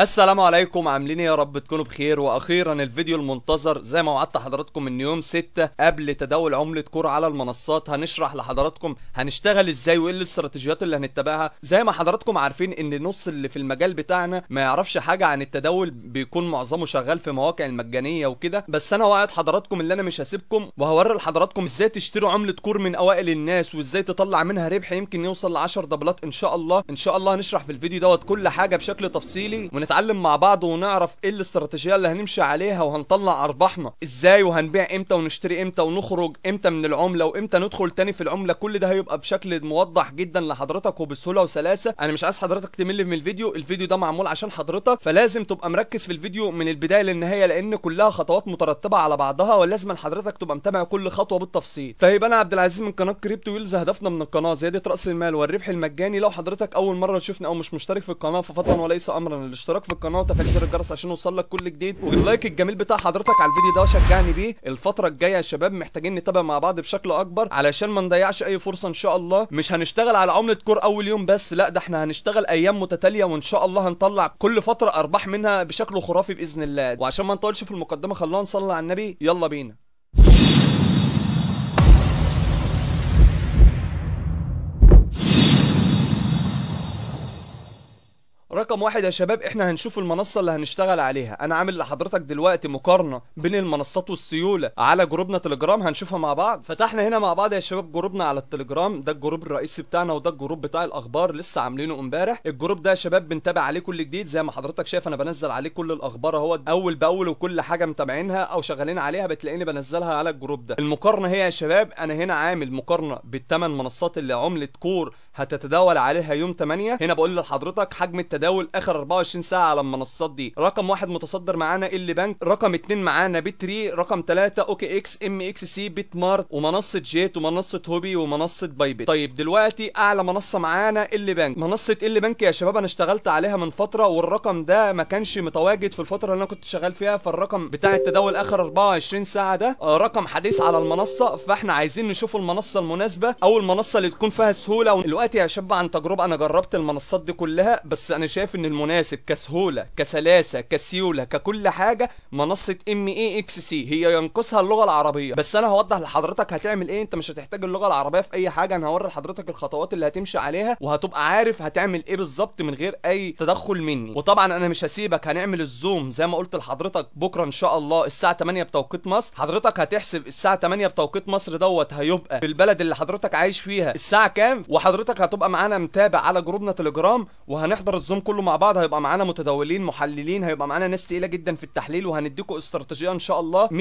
السلام عليكم عاملين إيه يا رب تكونوا بخير واخيرا الفيديو المنتظر زي ما وعدت حضراتكم من يوم 6 قبل تداول عمله كور على المنصات هنشرح لحضراتكم هنشتغل ازاي وايه الاستراتيجيات اللي هنتبعها زي ما حضراتكم عارفين ان نص اللي في المجال بتاعنا ما يعرفش حاجه عن التداول بيكون معظمه شغال في مواقع المجانيه وكده بس انا وعدت حضراتكم ان انا مش هسيبكم وهوري لحضراتكم ازاي تشتروا عمله كور من اوائل الناس وازاي تطلع منها ربح يمكن يوصل ل 10 دبلات ان شاء الله ان شاء الله هنشرح في الفيديو دوت كل حاجه بشكل تفصيلي نتعلم مع بعض ونعرف ايه الاستراتيجيه اللي هنمشي عليها وهنطلع ارباحنا ازاي وهنبيع امتى ونشتري امتى ونخرج امتى من العمله وامتى ندخل تاني في العمله كل ده هيبقى بشكل موضح جدا لحضرتك وبسهوله وسلاسه انا مش عايز حضرتك تمل من الفيديو الفيديو ده معمول عشان حضرتك فلازم تبقى مركز في الفيديو من البدايه للنهايه لان كلها خطوات مترتبه على بعضها ولازم حضرتك تبقى متابع كل خطوه بالتفصيل طيب انا عبد العزيز من قناه كريبتو ويلز هدفنا من القناه زياده راس المال والربح المجاني لو حضرتك اول مره تشوفني او مش مشترك في القناه ففضلا وليس امرا الاشتراك الاشتراك في القناه وتفعيل زر الجرس عشان يوصل لك كل جديد واللايك الجميل بتاع حضرتك على الفيديو ده شجعني بيه الفتره الجايه يا شباب محتاجين نتابع مع بعض بشكل اكبر علشان ما نضيعش اي فرصه ان شاء الله مش هنشتغل على عمله كور اول يوم بس لا ده احنا هنشتغل ايام متتاليه وان شاء الله هنطلع كل فتره ارباح منها بشكل خرافي باذن الله وعشان ما نطولش في المقدمه خلونا نصلي على النبي يلا بينا رقم واحد يا شباب احنا هنشوف المنصة اللي هنشتغل عليها انا عامل لحضرتك دلوقتي مقارنة بين المنصات والسيولة على جروبنا تليجرام هنشوفها مع بعض فتحنا هنا مع بعض يا شباب جروبنا على التليجرام ده الجروب الرئيسي بتاعنا وده الجروب بتاع الاخبار لسه عاملينه امبارح الجروب ده يا شباب بنتابع عليه كل جديد زي ما حضرتك شايف انا بنزل عليه كل الاخبار هو اول باول وكل حاجة متابعينها او شغالين عليها بتلاقيني بنزلها على الجروب ده المقارنة هي يا شباب انا هنا عامل مقارنة بالثمان منصات اللي عملت كور هتتداول عليها يوم 8 هنا بقول لحضرتك حجم التداول اخر 24 ساعه على المنصات دي رقم واحد متصدر معانا ال بنك رقم اثنين معانا بتري رقم 3 اوكي اكس ام اكس سي بيت مارت ومنصه جيت ومنصه هوبي ومنصه باي بيت طيب دلوقتي اعلى منصه معانا ال بنك منصه ال بنك يا شباب انا اشتغلت عليها من فتره والرقم ده ما كانش متواجد في الفتره اللي انا كنت شغال فيها فالرقم بتاع التداول اخر 24 ساعه ده آه، رقم حديث على المنصه فاحنا عايزين نشوف المنصه المناسبه او المنصه اللي تكون فيها سهوله الوقت دلوقتي يا شاب عن تجربه انا جربت المنصات دي كلها بس انا شايف ان المناسب كسهوله كسلاسه كسيوله ككل حاجه منصه ام اي اكس سي هي ينقصها اللغه العربيه بس انا هوضح لحضرتك هتعمل ايه انت مش هتحتاج اللغه العربيه في اي حاجه انا هوري لحضرتك الخطوات اللي هتمشي عليها وهتبقى عارف هتعمل ايه بالظبط من غير اي تدخل مني وطبعا انا مش هسيبك هنعمل الزوم زي ما قلت لحضرتك بكره ان شاء الله الساعه 8 بتوقيت مصر حضرتك هتحسب الساعه 8 بتوقيت مصر دوت هيبقى في البلد اللي حضرتك عايش فيها الساعه كام وحضرتك حضرتك هتبقى معانا متابع على جروبنا تليجرام وهنحضر الزوم كله مع بعض هيبقى معانا متداولين محللين هيبقى معانا ناس تقيله جدا في التحليل وهنديكم استراتيجيه ان شاء الله 100%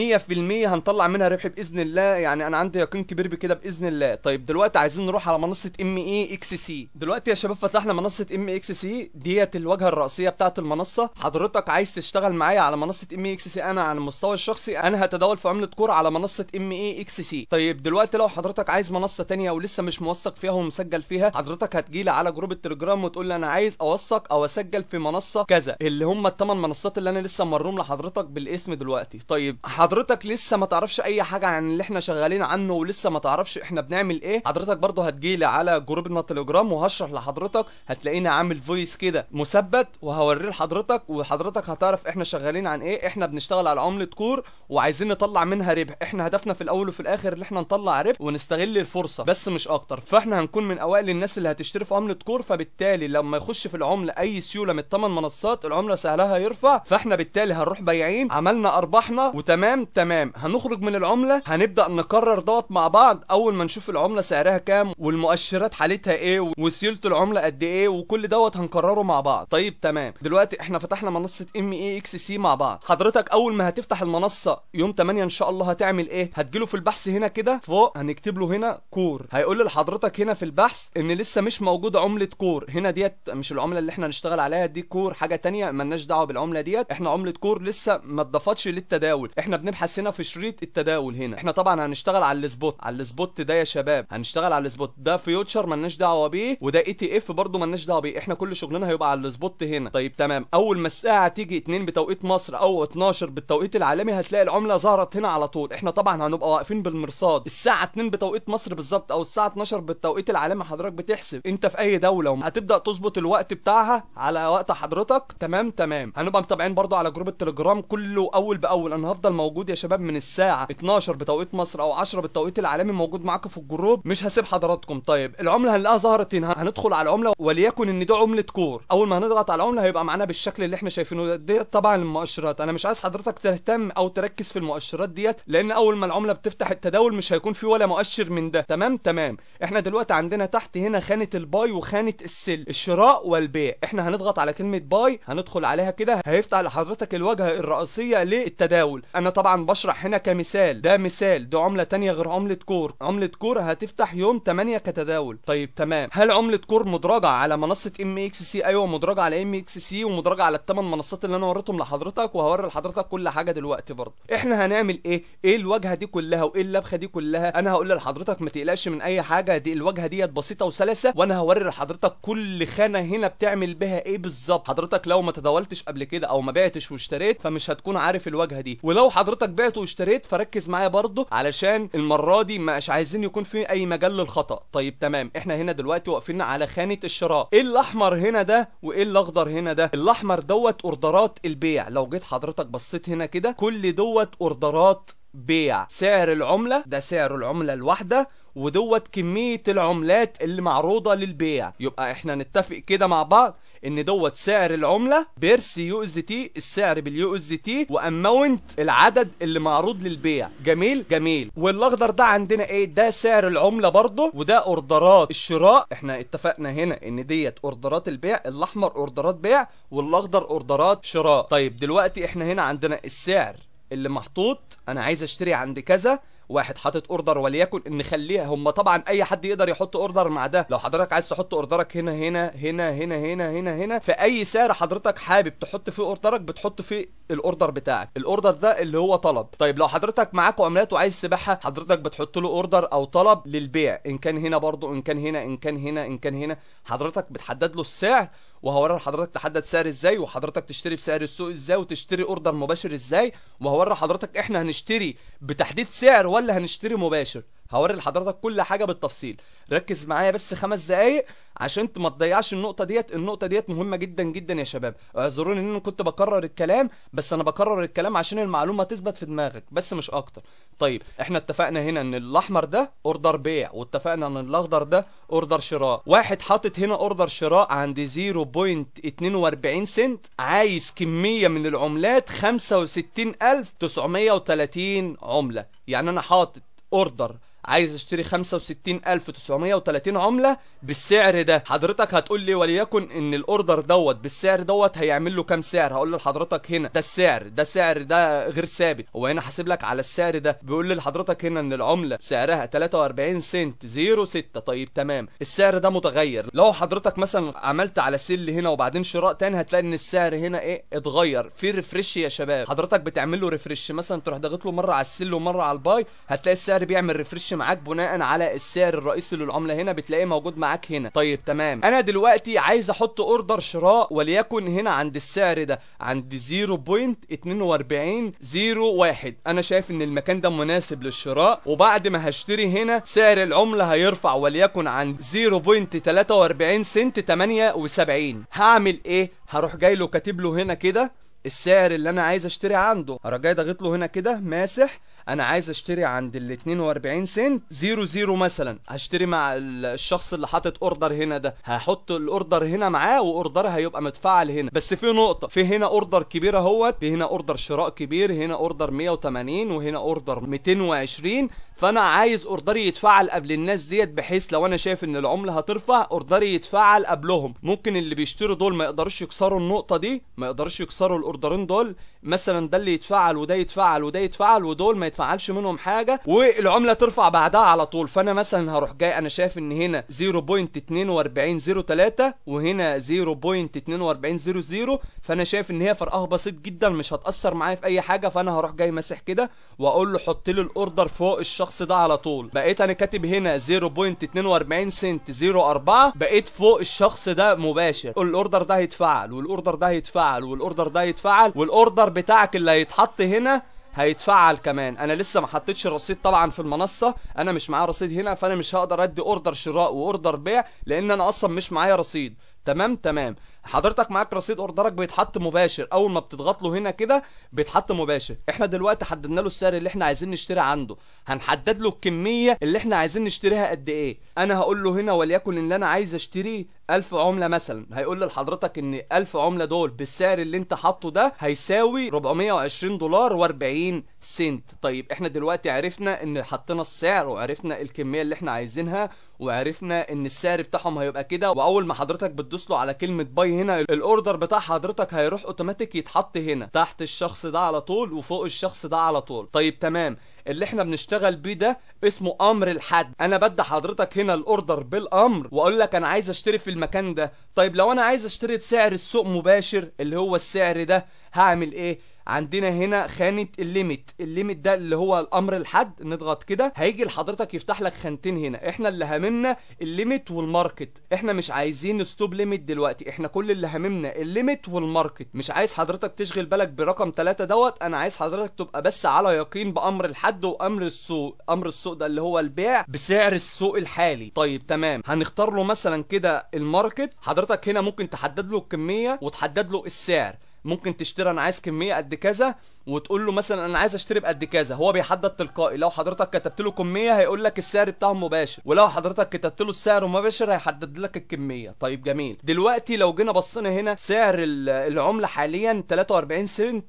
هنطلع منها ربح باذن الله يعني انا عندي يقين كبير بكده باذن الله طيب دلوقتي عايزين نروح على منصه ام اي اكس سي دلوقتي يا شباب فتحنا منصه ام اكس سي ديت الواجهه الرئيسيه بتاعه المنصه حضرتك عايز تشتغل معايا على منصه ام اي اكس سي انا على المستوى الشخصي انا هتداول في عمله كوره على منصه ام اي اكس سي طيب دلوقتي لو حضرتك عايز منصه ثانيه ولسه مش موثق فيها ومسجل فيها فيها حضرتك هتجيلي على جروب التليجرام وتقول لي انا عايز اوثق او اسجل في منصه كذا اللي هم الثمان منصات اللي انا لسه مرهم لحضرتك بالاسم دلوقتي طيب حضرتك لسه ما تعرفش اي حاجه عن اللي احنا شغالين عنه ولسه ما تعرفش احنا بنعمل ايه حضرتك برضه هتجيلي على جروبنا التليجرام وهشرح لحضرتك هتلاقيني عامل فويس كده مثبت وهوريه لحضرتك وحضرتك هتعرف احنا شغالين عن ايه احنا بنشتغل على عمله كور وعايزين نطلع منها ربح احنا هدفنا في الاول وفي الاخر ان احنا نطلع ربح ونستغل الفرصه بس مش اكتر فاحنا هنكون من اوائل للناس اللي هتشتري في عمله كور فبالتالي لما يخش في العمله اي سيوله من الثمان منصات العمله سعرها يرفع فاحنا بالتالي هنروح بايعين عملنا ارباحنا وتمام تمام هنخرج من العمله هنبدا نقرر دوت مع بعض اول ما نشوف العمله سعرها كام والمؤشرات حالتها ايه وسيوله العمله قد ايه وكل دوت هنقرره مع بعض طيب تمام دلوقتي احنا فتحنا منصه ام اي اكس سي مع بعض حضرتك اول ما هتفتح المنصه يوم 8 ان شاء الله هتعمل ايه هتجيله في البحث هنا كده فوق هنكتب له هنا كور هيقول لحضرتك هنا في البحث ان لسه مش موجود عمله كور هنا ديت مش العمله اللي احنا نشتغل عليها دي كور حاجه تانية مالناش دعوه بالعمله ديت احنا عمله كور لسه ما اتضافتش للتداول احنا بنبحث هنا في شريط التداول هنا احنا طبعا هنشتغل على السبوت على السبوت ده يا شباب هنشتغل على السبوت ده فيوتشر مالناش دعوه بيه وده اي e تي اف برده مالناش دعوه بيه احنا كل شغلنا هيبقى على السبوت هنا طيب تمام اول ما الساعه تيجي 2 بتوقيت مصر او 12 بالتوقيت العالمي هتلاقي العمله ظهرت هنا على طول احنا طبعا هنبقى واقفين بالمرصاد الساعه 2 بتوقيت مصر بالظبط او الساعه 12 بالتوقيت العالمي حضرتك حضرتك بتحسب انت في اي دوله هتبدا تظبط الوقت بتاعها على وقت حضرتك تمام تمام هنبقى متابعين برضو على جروب التليجرام كله اول باول انا هفضل موجود يا شباب من الساعه 12 بتوقيت مصر او 10 بالتوقيت العالمي موجود معاكم في الجروب مش هسيب حضراتكم طيب العمله هنلاقيها ظهرت هنا هندخل على العمله وليكن ان دي عمله كور اول ما هنضغط على العمله هيبقى معانا بالشكل اللي احنا شايفينه ده طبعا المؤشرات انا مش عايز حضرتك تهتم او تركز في المؤشرات ديت لان اول ما العمله بتفتح التداول مش هيكون في ولا مؤشر من ده تمام تمام احنا دلوقتي عندنا تحت هنا خانه الباي وخانه السل الشراء والبيع احنا هنضغط على كلمه باي هندخل عليها كده هيفتح لحضرتك الواجهه الرئيسيه للتداول انا طبعا بشرح هنا كمثال ده مثال ده عمله تانية غير عمله كور عمله كور هتفتح يوم 8 كتداول طيب تمام هل عمله كور مدرجه على منصه ام اكس سي ايوه مدرجه على ام اكس سي ومدرجه على الثمان منصات اللي انا وريتهم لحضرتك وهوري لحضرتك كل حاجه دلوقتي برضه احنا هنعمل ايه ايه الواجهه دي كلها وايه اللبخه دي كلها انا هقول لحضرتك ما تقلقش من اي حاجه دي الواجهه ديت بسيطه وسلاسه وانا هوري لحضرتك كل خانه هنا بتعمل بها ايه بالظبط حضرتك لو ما تداولتش قبل كده او ما بعتش واشتريت فمش هتكون عارف الواجهه دي ولو حضرتك بعت واشتريت فركز معايا برضه علشان المره دي مش عايزين يكون في اي مجال للخطا طيب تمام احنا هنا دلوقتي واقفين على خانه الشراء ايه الاحمر هنا ده وايه الاخضر هنا ده الاحمر دوت اوردرات البيع لو جيت حضرتك بصيت هنا كده كل دوت اوردرات بيع سعر العمله ده سعر العمله الواحده ودوت كمية العملات اللي معروضة للبيع يبقى احنا نتفق كده مع بعض ان دوت سعر العملة بيرس يو اس تي السعر باليو اس تي واماونت العدد اللي معروض للبيع جميل جميل والاخضر ده عندنا ايه ده سعر العملة برضه وده اوردرات الشراء احنا اتفقنا هنا ان ديت اوردرات البيع الاحمر اوردرات بيع والاخضر اوردرات شراء طيب دلوقتي احنا هنا عندنا السعر اللي محطوط انا عايز اشتري عند كذا واحد حاطط اوردر وليكن ان خليها هم طبعا اي حد يقدر يحط اوردر مع ده لو حضرتك عايز تحط اوردرك هنا هنا هنا هنا هنا هنا هنا في اي سعر حضرتك حابب تحط فيه اوردرك بتحط فيه الاوردر بتاعك الاوردر ده اللي هو طلب طيب لو حضرتك معاك عملات وعايز تبيعها حضرتك بتحط له اوردر او طلب للبيع ان كان هنا برضو ان كان هنا ان كان هنا ان كان هنا حضرتك بتحدد له السعر وهوري لحضرتك تحدد سعر ازاي وحضرتك تشتري بسعر السوق ازاي وتشتري اوردر مباشر ازاي وهوري لحضرتك احنا هنشتري بتحديد سعر ولا هنشتري مباشر هوري لحضرتك كل حاجه بالتفصيل ركز معايا بس خمس دقايق عشان ما تضيعش النقطه ديت النقطه ديت مهمه جدا جدا يا شباب اعذروني ان انا كنت بكرر الكلام بس انا بكرر الكلام عشان المعلومه تثبت في دماغك بس مش اكتر طيب احنا اتفقنا هنا ان الاحمر ده اوردر بيع واتفقنا ان الاخضر ده اوردر شراء واحد حاطط هنا اوردر شراء عند 0.42 سنت عايز كميه من العملات 65930 عمله يعني انا حاطط اوردر عايز اشتري 65930 عملة بالسعر ده حضرتك هتقول لي وليكن ان الاوردر دوت بالسعر دوت هيعمل له كام سعر هقول لحضرتك هنا ده السعر ده سعر ده غير ثابت هو هنا حاسب لك على السعر ده بيقول لي لحضرتك هنا ان العملة سعرها 43 سنت 06 طيب تمام السعر ده متغير لو حضرتك مثلا عملت على سل هنا وبعدين شراء تاني هتلاقي ان السعر هنا ايه اتغير في ريفرش يا شباب حضرتك بتعمل له ريفرش مثلا تروح ضاغط له مره على السل ومره على الباي هتلاقي السعر بيعمل ريفرش معاك بناء على السعر الرئيسي للعمله هنا بتلاقيه موجود معاك هنا طيب تمام انا دلوقتي عايز احط اوردر شراء وليكن هنا عند السعر ده عند 0.4201 انا شايف ان المكان ده مناسب للشراء وبعد ما هشتري هنا سعر العمله هيرفع وليكن عند 0.43 سنت 78 هعمل ايه هروح جاي له كاتب له هنا كده السعر اللي انا عايز اشتري عنده اروح جاي ضاغط له هنا كده ماسح انا عايز اشتري عند ال 42 سنت 00 مثلا هشتري مع الشخص اللي حاطط اوردر هنا ده هحط الاوردر هنا معاه واوردر هيبقى متفعل هنا بس في نقطه في هنا اوردر كبير اهوت في هنا اوردر شراء كبير هنا اوردر 180 وهنا اوردر 220 فانا عايز اوردري يتفعل قبل الناس ديت بحيث لو انا شايف ان العمله هترفع اوردري يتفعل قبلهم ممكن اللي بيشتروا دول ما يقدروش يكسروا النقطه دي ما يقدروش يكسروا الاوردرين دول مثلا ده اللي يتفعل وده يتفعل وده يتفعل ودول ما يتفعل تفعلش منهم حاجه والعمله ترفع بعدها على طول فانا مثلا هروح جاي انا شايف ان هنا 0.4203 وهنا 0.4200 فانا شايف ان هي فرقها بسيط جدا مش هتاثر معايا في اي حاجه فانا هروح جاي ماسح كده واقول له حط لي الاوردر فوق الشخص ده على طول بقيت انا كاتب هنا 0.42 سنت 04 بقيت فوق الشخص ده مباشر الاوردر ده هيتفعل والاوردر ده هيتفعل والاوردر ده هيتفعل والاوردر بتاعك اللي هيتحط هنا هيتفعل كمان انا لسه ما حطيتش الرصيد طبعا في المنصه انا مش معايا رصيد هنا فانا مش هقدر ادي اوردر شراء واوردر بيع لان انا اصلا مش معايا رصيد تمام تمام حضرتك معاك رصيد اوردرك بيتحط مباشر اول ما بتضغط له هنا كده بيتحط مباشر احنا دلوقتي حددنا له السعر اللي احنا عايزين نشتري عنده هنحدد له الكميه اللي احنا عايزين نشتريها قد ايه انا هقول له هنا وليكن اللي انا عايز اشتري 1000 عمله مثلا هيقول لحضرتك ان 1000 عمله دول بالسعر اللي انت حاطه ده هيساوي 420 دولار و40 سنت طيب احنا دلوقتي عرفنا ان حطينا السعر وعرفنا الكميه اللي احنا عايزينها وعرفنا ان السعر بتاعهم هيبقى كده واول ما حضرتك بتدوس له على كلمه باي هنا الاوردر بتاع حضرتك هيروح اوتوماتيك يتحط هنا تحت الشخص ده على طول وفوق الشخص ده على طول طيب تمام اللي احنا بنشتغل بيه ده اسمه امر الحد انا بدي حضرتك هنا الاوردر بالامر واقول لك انا عايز اشتري في المكان ده طيب لو انا عايز اشتري بسعر السوق مباشر اللي هو السعر ده هعمل ايه عندنا هنا خانه الليميت الليميت ده اللي هو الامر الحد نضغط كده هيجي لحضرتك يفتح لك خانتين هنا احنا اللي هاممنا الليميت والماركت احنا مش عايزين ستوب ليميت دلوقتي احنا كل اللي هاممنا الليميت والماركت مش عايز حضرتك تشغل بالك برقم 3 دوت انا عايز حضرتك تبقى بس على يقين بامر الحد وامر السوق امر السوق ده اللي هو البيع بسعر السوق الحالي طيب تمام هنختار له مثلا كده الماركت حضرتك هنا ممكن تحدد له الكميه وتحدد له السعر ممكن تشتري انا عايز كميه قد كذا وتقول له مثلا انا عايز اشتري بقد كذا هو بيحدد تلقائي لو حضرتك كتبت له كميه هيقول لك السعر بتاعه مباشر ولو حضرتك كتبت له السعر مباشر هيحدد لك الكميه طيب جميل دلوقتي لو جينا بصينا هنا سعر العمله حاليا 43 سنت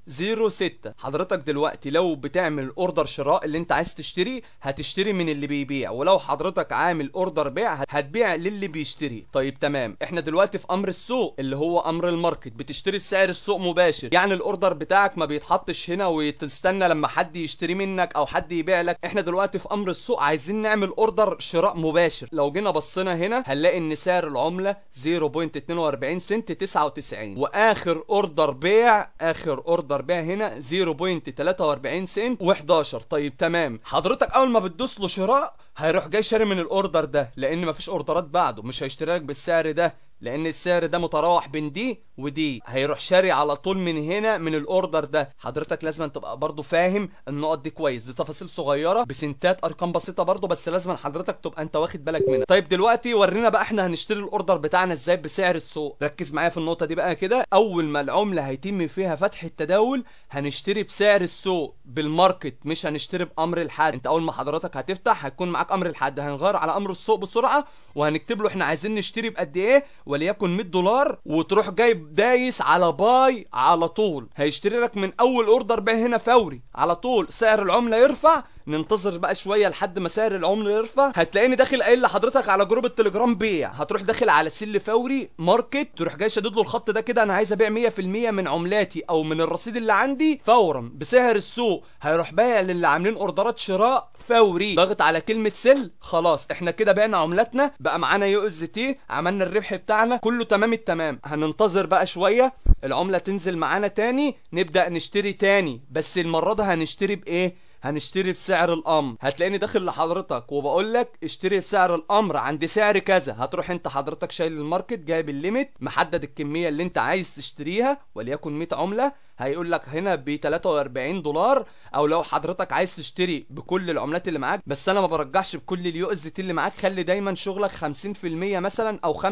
06 حضرتك دلوقتي لو بتعمل اوردر شراء اللي انت عايز تشتري هتشتري من اللي بيبيع ولو حضرتك عامل اوردر بيع هتبيع للي بيشتري طيب تمام احنا دلوقتي في امر السوق اللي هو امر الماركت بتشتري بسعر السوق مباشر يعني الاوردر بتاعك ما بيتحطش هنا وتستنى لما حد يشتري منك او حد يبيع لك احنا دلوقتي في امر السوق عايزين نعمل اوردر شراء مباشر لو جينا بصينا هنا هنلاقي ان سعر العمله 0.42 سنت 99 واخر اوردر بيع اخر اوردر بيع هنا 0.43 سنت و11 طيب تمام حضرتك اول ما بتدوس له شراء هيروح جاي شاري من الاوردر ده لان مفيش اوردرات بعده مش هيشتري لك بالسعر ده لان السعر ده متراوح بين دي ودي هيروح شاري على طول من هنا من الاوردر ده حضرتك لازم تبقى برضو فاهم النقط دي كويس دي تفاصيل صغيره بسنتات ارقام بسيطه برضو بس لازم حضرتك تبقى انت واخد بالك منها طيب دلوقتي ورينا بقى احنا هنشتري الاوردر بتاعنا ازاي بسعر السوق ركز معايا في النقطه دي بقى كده اول ما العمله هيتم فيها فتح التداول هنشتري بسعر السوق بالماركت مش هنشتري بامر الحد انت اول ما حضرتك هتفتح هيكون معاك امر الحد هنغير على امر السوق بسرعه وهنكتب له احنا عايزين نشتري بقد ايه وليكن 100 دولار وتروح جايب دايس على باي على طول هيشتري لك من اول اوردر بقى هنا فوري على طول سعر العمله يرفع ننتظر بقى شويه لحد ما سعر العمله يرفع هتلاقيني داخل قايل لحضرتك على جروب التليجرام بيع هتروح داخل على سل فوري ماركت تروح جاي شادد له الخط ده كده انا عايز ابيع 100% من عملاتي او من الرصيد اللي عندي فورا بسعر السوق هيروح بايع للي عاملين اوردرات شراء فوري ضغط على كلمه سل خلاص احنا كده بعنا عملاتنا بقى معانا يو اس تي عملنا الربح بتاعنا كله تمام التمام هننتظر بقى شويه العمله تنزل معانا تاني نبدا نشتري تاني بس المره دي هنشتري بايه هنشتري بسعر الامر هتلاقيني داخل لحضرتك وبقول لك اشتري بسعر الامر عند سعر كذا هتروح انت حضرتك شايل الماركت جايب الليميت محدد الكميه اللي انت عايز تشتريها وليكن 100 عمله هيقول لك هنا ب 43 دولار او لو حضرتك عايز تشتري بكل العملات اللي معاك بس انا ما برجحش بكل اليو اس دي اللي معاك خلي دايما شغلك 50% مثلا او 75%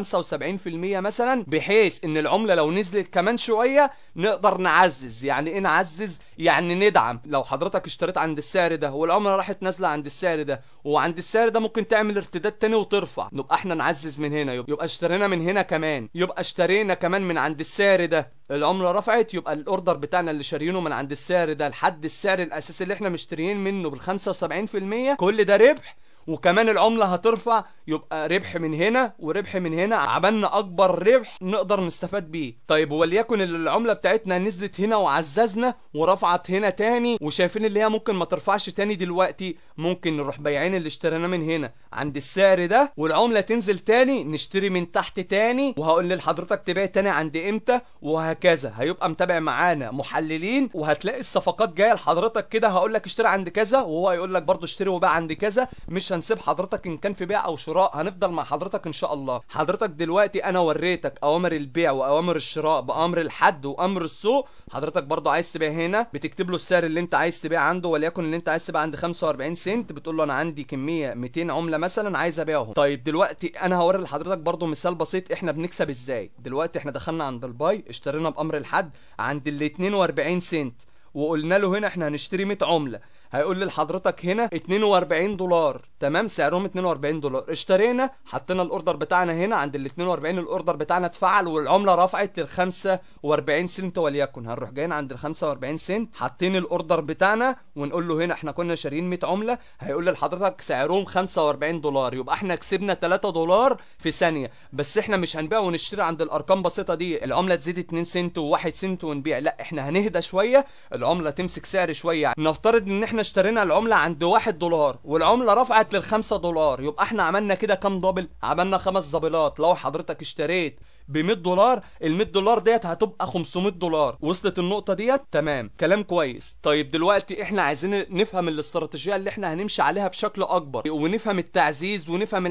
مثلا بحيث ان العمله لو نزلت كمان شويه نقدر نعزز يعني ايه نعزز يعني ندعم لو حضرتك اشتريت عند السعر ده والعمله راحت نازله عند السعر ده وعند السعر ده ممكن تعمل ارتداد تاني وترفع نبقى احنا نعزز من هنا يبقى اشترينا من هنا كمان يبقى اشترينا كمان من عند السعر ده العمله رفعت يبقى الاوردر بتاعنا اللي شارينه من عند السعر ده لحد السعر الاساسي اللي احنا مشتريين منه بال 75% كل ده ربح وكمان العمله هترفع يبقى ربح من هنا وربح من هنا عملنا اكبر ربح نقدر نستفاد بيه طيب وليكن العمله بتاعتنا نزلت هنا وعززنا ورفعت هنا تاني وشايفين اللي هي ممكن ما ترفعش تاني دلوقتي ممكن نروح بايعين اللي اشتريناه من هنا عند السعر ده والعمله تنزل تاني نشتري من تحت تاني وهقول لحضرتك تبيع تاني عند امتى وهكذا هيبقى متابع معانا محللين وهتلاقي الصفقات جايه لحضرتك كده هقول لك اشتري عند كذا وهو هيقول لك برضه اشتري وباع عند كذا مش هنسيب حضرتك ان كان في بيع او شراء هنفضل مع حضرتك ان شاء الله حضرتك دلوقتي انا وريتك اوامر البيع واوامر الشراء بامر الحد وامر السوق حضرتك برضو عايز تبيع هنا بتكتب له السعر اللي انت عايز تبيع عنده وليكن اللي انت عايز تبيع عند 45 سنت بتقول له انا عندي كميه 200 عمله مثلا عايز ابيعهم طيب دلوقتي انا هوري لحضرتك برضو مثال بسيط احنا بنكسب ازاي دلوقتي احنا دخلنا عند الباي اشترينا بامر الحد عند ال 42 سنت وقلنا له هنا احنا هنشتري 100 عمله هيقول لحضرتك هنا 42 دولار تمام سعرهم 42 دولار اشترينا حطينا الاوردر بتاعنا هنا عند ال 42 الاوردر بتاعنا اتفعل والعمله رفعت لل 45 سنت وليكن هنروح جايين عند ال 45 سنت حاطين الاوردر بتاعنا ونقول له هنا احنا كنا شاريين 100 عمله هيقول لحضرتك سعرهم 45 دولار يبقى احنا كسبنا 3 دولار في ثانيه بس احنا مش هنبيع ونشتري عند الارقام بسيطه دي العمله تزيد 2 سنت و1 سنت ونبيع لا احنا هنهدى شويه العمله تمسك سعر شويه نفترض ان احنا اشترينا العمله عند 1 دولار والعمله رفعت وصلت 5 دولار يبقى احنا عملنا كده كام دبل عملنا خمس دبلات لو حضرتك اشتريت ب 100 دولار ال 100 دولار ديت هتبقى 500 دولار وصلت النقطه ديت تمام كلام كويس طيب دلوقتي احنا عايزين نفهم الاستراتيجيه اللي احنا هنمشي عليها بشكل اكبر ونفهم التعزيز ونفهم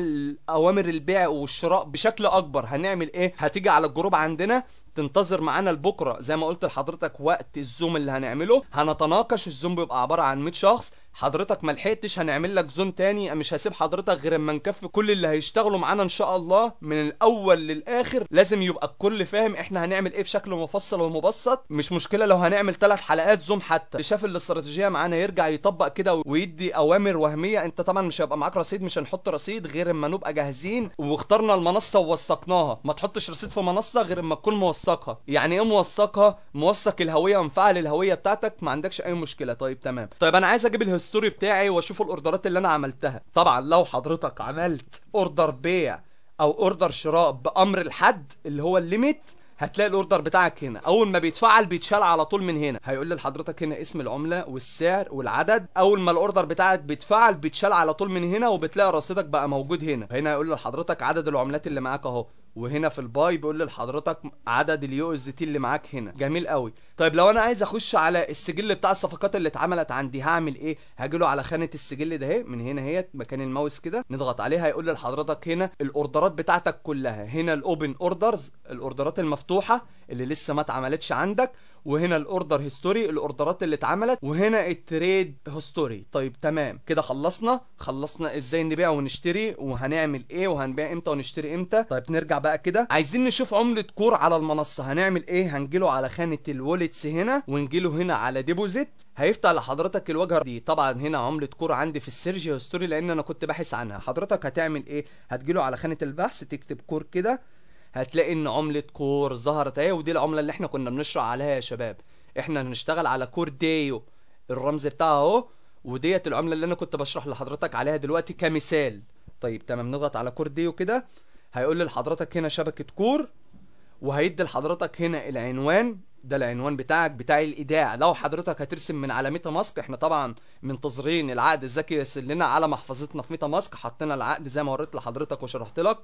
اوامر البيع والشراء بشكل اكبر هنعمل ايه هتيجي على الجروب عندنا تنتظر معانا لبكره زي ما قلت لحضرتك وقت الزوم اللي هنعمله هنتناقش الزوم بيبقى عباره عن 100 شخص حضرتك ما لحقتش هنعمل لك زوم تاني مش هسيب حضرتك غير اما نكفي كل اللي هيشتغلوا معانا ان شاء الله من الاول للاخر لازم يبقى الكل فاهم احنا هنعمل ايه بشكل مفصل ومبسط مش مشكله لو هنعمل ثلاث حلقات زوم حتى اللي شاف الاستراتيجيه معانا يرجع يطبق كده ويدي اوامر وهميه انت طبعا مش هيبقى معاك رصيد مش هنحط رصيد غير اما نبقى جاهزين واخترنا المنصه ووثقناها ما تحطش رصيد في منصه غير اما تكون موثقه موثقه يعني ايه موثقها موثق الهويه ومفعل الهويه بتاعتك ما عندكش اي مشكله طيب تمام طيب انا عايز اجيب الهيستوري بتاعي واشوف الاوردرات اللي انا عملتها طبعا لو حضرتك عملت اوردر بيع او اوردر شراء بامر الحد اللي هو الليميت هتلاقي الاوردر بتاعك هنا اول ما بيتفعل بيتشال على طول من هنا هيقول لحضرتك هنا اسم العمله والسعر والعدد اول ما الاوردر بتاعك بيتفعل بيتشال على طول من هنا وبتلاقي رصيدك بقى موجود هنا هنا هيقول لحضرتك عدد العملات اللي معاك اهو وهنا في الباي بيقول لحضرتك عدد اليو اس تي اللي معاك هنا جميل قوي طيب لو انا عايز اخش على السجل بتاع الصفقات اللي اتعملت عندي هعمل ايه هاجي له على خانه السجل ده اهي من هنا اهي مكان الماوس كده نضغط عليها هيقول لحضرتك هنا الاوردرات بتاعتك كلها هنا الاوبن اوردرز الاوردرات المفتوحه اللي لسه ما اتعملتش عندك وهنا الاوردر هيستوري الاوردرات اللي اتعملت وهنا التريد هيستوري طيب تمام كده خلصنا خلصنا ازاي نبيع ونشتري وهنعمل ايه وهنبيع امتى ونشتري امتى طيب نرجع بقى كده عايزين نشوف عمله كور على المنصه هنعمل ايه هنجيله على خانه الوليتس هنا ونجيله هنا على ديبوزيت هيفتح لحضرتك الواجهه دي طبعا هنا عمله كور عندي في السيرج هيستوري لان انا كنت باحث عنها حضرتك هتعمل ايه هتجيله على خانه البحث تكتب كور كده هتلاقي ان عمله كور ظهرت اهي أيوة، ودي العمله اللي احنا كنا بنشرح عليها يا شباب احنا هنشتغل على كور ديو الرمز بتاعها اهو وديت العمله اللي انا كنت بشرح لحضرتك عليها دلوقتي كمثال طيب تمام نضغط على كور ديو كده هيقول لحضرتك هنا شبكه كور وهيدي لحضرتك هنا العنوان ده العنوان بتاعك بتاع الايداع لو حضرتك هترسم من على ميتا ماسك احنا طبعا منتظرين العقد الذكي يرسل لنا على محفظتنا في ميتا ماسك حطينا العقد زي ما وريت لحضرتك وشرحت لك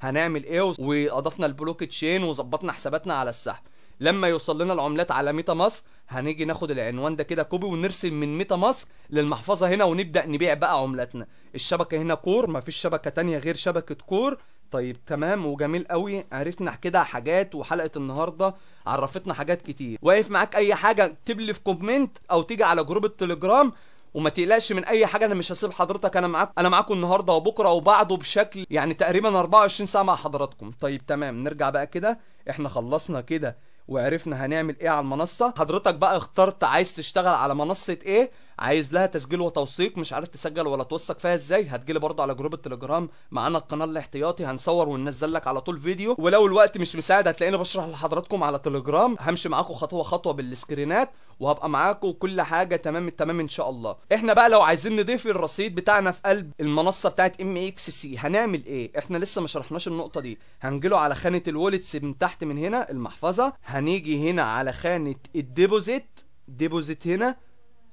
هنعمل ايه واضفنا البلوك تشين وظبطنا حساباتنا على السهم لما يوصل لنا العملات على ميتا ماسك هنيجي ناخد العنوان ده كده كوبي ونرسم من ميتا ماسك للمحفظه هنا ونبدا نبيع بقى عملاتنا الشبكه هنا كور مفيش شبكه تانية غير شبكه كور طيب تمام وجميل قوي عرفنا كده حاجات وحلقه النهارده عرفتنا حاجات كتير واقف معاك اي حاجه اكتب لي في كومنت او تيجي على جروب التليجرام وما تقلقش من اي حاجه انا مش هسيب حضرتك انا معاك انا معاكم النهارده وبكره وبعده بشكل يعني تقريبا 24 ساعه مع حضراتكم طيب تمام نرجع بقى كده احنا خلصنا كده وعرفنا هنعمل ايه على المنصه حضرتك بقى اخترت عايز تشتغل على منصه ايه عايز لها تسجيل وتوثيق مش عارف تسجل ولا توثق فيها ازاي هتجيلي برضه على جروب التليجرام معانا القناه الاحتياطي هنصور وننزل لك على طول فيديو ولو الوقت مش مساعد هتلاقيني بشرح لحضراتكم على تليجرام همشي معاكم خطوه خطوه بالسكرينات وهبقى معاكم كل حاجه تمام التمام ان شاء الله احنا بقى لو عايزين نضيف الرصيد بتاعنا في قلب المنصه بتاعت ام اكس سي هنعمل ايه احنا لسه ما شرحناش النقطه دي هنجيله على خانه الوليتس من تحت من هنا المحفظه هنيجي هنا على خانه الديبوزيت ديبوزيت هنا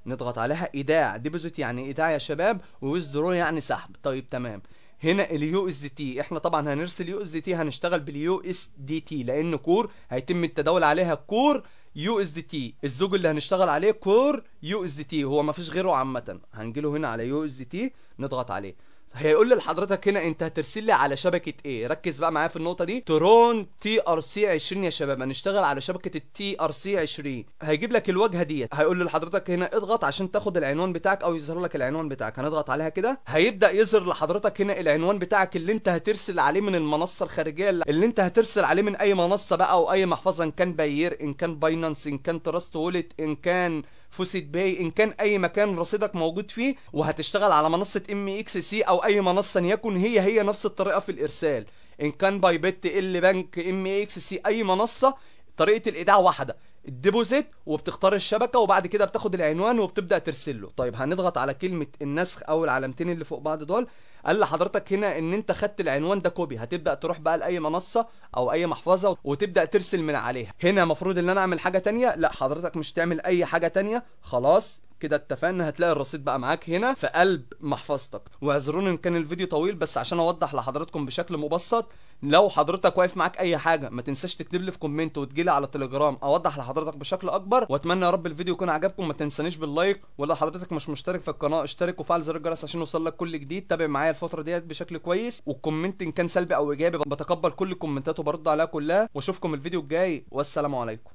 نضغط عليها ايداع ديبوزيت يعني ايداع يا شباب ويزدرو يعني سحب طيب تمام هنا اليو اس دي تي احنا طبعا هنرسل يو اس دي تي هنشتغل باليو اس دي تي لان كور هيتم التداول عليها كور يو اس دي تي الزوج اللي هنشتغل عليه كور يو اس دي تي هو مفيش غيره عامه هنجيله هنا على يو اس دي تي نضغط عليه هيقول لي لحضرتك هنا انت هترسل لي على شبكه ايه ركز بقى معايا في النقطه دي ترون تي ار سي 20 يا شباب هنشتغل على شبكه التي ار سي 20 هيجيب لك الواجهه ديت هيقول لي لحضرتك هنا اضغط عشان تاخد العنوان بتاعك او يظهر لك العنوان بتاعك هنضغط عليها كده هيبدا يظهر لحضرتك هنا العنوان بتاعك اللي انت هترسل عليه من المنصه الخارجيه اللي انت هترسل عليه من اي منصه بقى او اي محفظه ان كان باير ان كان باينانس ان كان تراست وولت ان كان فوسيت باي ان كان اي مكان رصيدك موجود فيه وهتشتغل على منصه ام اكس سي او اي منصه يكن هي هي نفس الطريقه في الارسال ان كان باي بت ال بنك ام اكس سي اي منصه طريقه الايداع واحده الديبوزيت وبتختار الشبكه وبعد كده بتاخد العنوان وبتبدا ترسل له طيب هنضغط على كلمه النسخ او العلامتين اللي فوق بعض دول قال لحضرتك هنا ان انت خدت العنوان ده كوبي هتبدا تروح بقى لاي منصه او اي محفظه وتبدا ترسل من عليها هنا المفروض ان انا اعمل حاجه تانية لا حضرتك مش تعمل اي حاجه تانية خلاص كده اتفقنا هتلاقي الرصيد بقى معاك هنا في قلب محفظتك واعذروني ان كان الفيديو طويل بس عشان اوضح لحضراتكم بشكل مبسط لو حضرتك واقف معاك اي حاجه ما تنساش تكتب لي في كومنت وتجيلي على تليجرام اوضح لحضرتك بشكل اكبر واتمنى يا رب الفيديو يكون عجبكم ما تنسانيش باللايك ولو حضرتك مش مشترك في القناه اشترك وفعل زر الجرس عشان يوصل لك كل جديد تابع معايا الفتره ديت بشكل كويس والكومنت ان كان سلبي او ايجابي بتقبل كل الكومنتات وبرد عليها كلها واشوفكم الفيديو الجاي والسلام عليكم